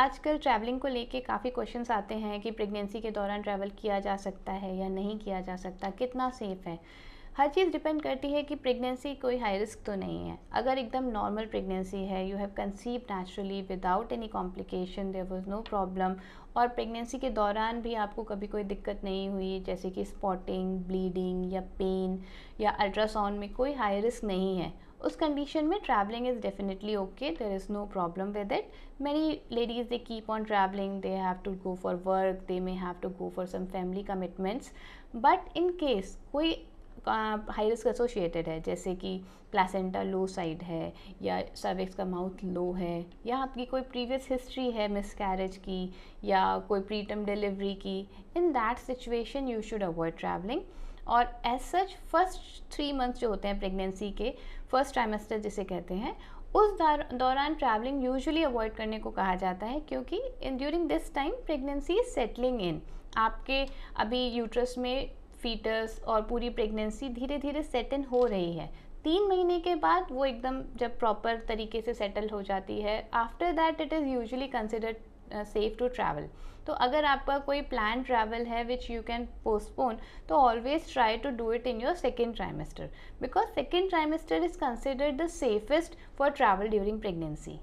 आजकल ट्रैवलिंग को लेके काफ़ी क्वेश्चंस आते हैं कि प्रेगनेंसी के दौरान ट्रैवल किया जा सकता है या नहीं किया जा सकता कितना सेफ़ है हर चीज़ डिपेंड करती है कि प्रेगनेंसी कोई हाई रिस्क तो नहीं है अगर एकदम नॉर्मल प्रेगनेंसी है you have conceive naturally without any complication there was no problem और प्रेगनेंसी के दौरान भी आपको कभी कोई दिक्कत नहीं हुई जैसे कि स्पॉटिंग ब्लीडिंग या पेन या अल्ट्रासाउंड में कोई हाई रिस्क नहीं है उस कंडीशन में travelling is definitely okay there is no problem with it मेरी ladies they keep on travelling they have to go for work they may have to go for some family commitments but in case कोई high risk associated है जैसे कि placenta लो side है या cervix का mouth लो है या आपकी कोई प्रीवियस हिस्ट्री है मिसकैरेज की या कोई प्रीटम डिलीवरी की in that situation you should avoid travelling और as such first three months जो होते हैं प्रेगनेंसी के फर्स्ट ट्राइमेस्टर जिसे कहते हैं उस दौरान ट्रैवलिंग यूजुअली अवॉइड करने को कहा जाता है क्योंकि during this time pregnancy is settling in आपके अभी यूट्रस में फीटस और पूरी प्रेगनेंसी धीरे धीरे सेट इन हो रही है तीन महीने के बाद वो एकदम जब प्रॉपर तरीके से सेटल हो जाती है after that it is usually considered safe to travel तो अगर आपका कोई प्लान ट्रैवल है विच यू कैन पोस्टपोन तो always try to do it in your second trimester because second trimester is considered the safest for travel during pregnancy